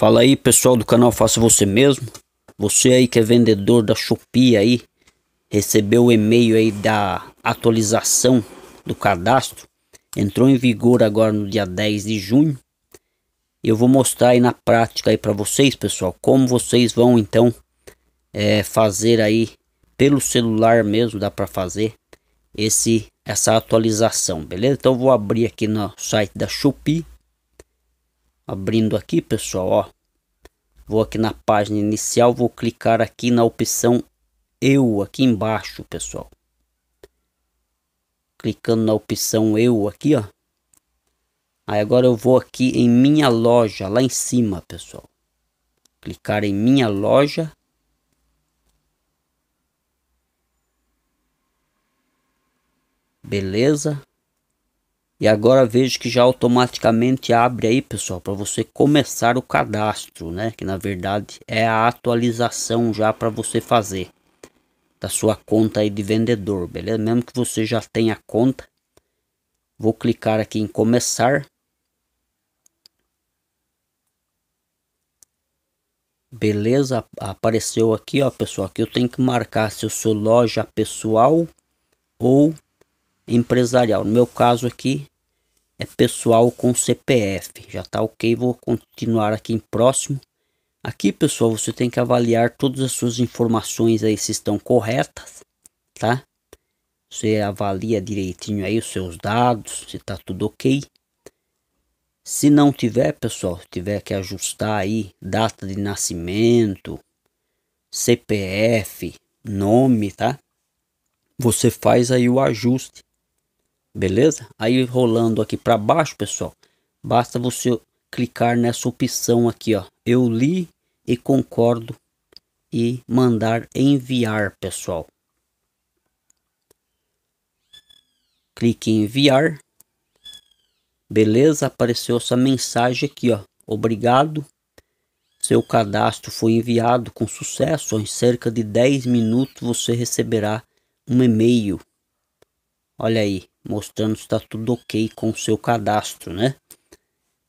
Fala aí pessoal do canal Faça Você Mesmo. Você aí que é vendedor da Shopee aí, recebeu o e-mail aí da atualização do cadastro. Entrou em vigor agora no dia 10 de junho. Eu vou mostrar aí na prática aí para vocês, pessoal, como vocês vão então é, fazer aí pelo celular mesmo, dá para fazer esse essa atualização, beleza? Então vou abrir aqui no site da Shopee abrindo aqui pessoal ó vou aqui na página inicial vou clicar aqui na opção eu aqui embaixo pessoal clicando na opção eu aqui ó aí agora eu vou aqui em minha loja lá em cima pessoal clicar em minha loja beleza e agora vejo que já automaticamente abre aí, pessoal, para você começar o cadastro, né? Que na verdade é a atualização já para você fazer da sua conta aí de vendedor, beleza? Mesmo que você já tenha conta, vou clicar aqui em começar. Beleza, apareceu aqui, ó, pessoal, Aqui eu tenho que marcar se eu sou loja pessoal ou empresarial. No meu caso aqui, é pessoal com CPF. Já tá ok, vou continuar aqui em próximo. Aqui, pessoal, você tem que avaliar todas as suas informações aí se estão corretas, tá? Você avalia direitinho aí os seus dados, se tá tudo ok. Se não tiver, pessoal, tiver que ajustar aí data de nascimento, CPF, nome, tá? Você faz aí o ajuste beleza? Aí rolando aqui para baixo, pessoal, basta você clicar nessa opção aqui, ó. Eu li e concordo e mandar enviar, pessoal. Clique em enviar. Beleza, apareceu essa mensagem aqui, ó. Obrigado. Seu cadastro foi enviado com sucesso. Em cerca de 10 minutos você receberá um e-mail. Olha aí mostrando se está tudo ok com o seu cadastro, né?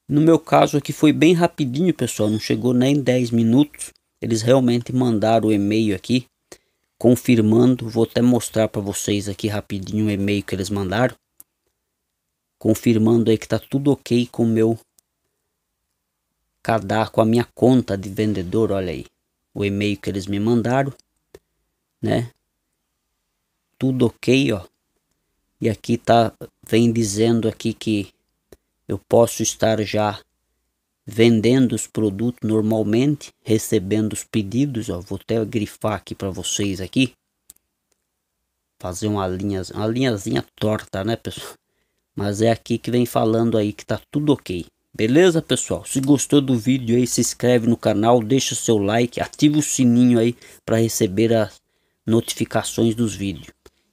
No meu caso aqui foi bem rapidinho, pessoal, não chegou nem 10 minutos. Eles realmente mandaram o e-mail aqui, confirmando. Vou até mostrar para vocês aqui rapidinho o e-mail que eles mandaram. Confirmando aí que está tudo ok com o meu cadastro, com a minha conta de vendedor, olha aí. O e-mail que eles me mandaram, né? Tudo ok, ó. E aqui tá, vem dizendo aqui que eu posso estar já vendendo os produtos normalmente, recebendo os pedidos, ó, vou até grifar aqui para vocês aqui, fazer uma linha, uma linhazinha torta, né, pessoal? Mas é aqui que vem falando aí que tá tudo ok. Beleza, pessoal? Se gostou do vídeo aí, se inscreve no canal, deixa seu like, ativa o sininho aí para receber as notificações dos vídeos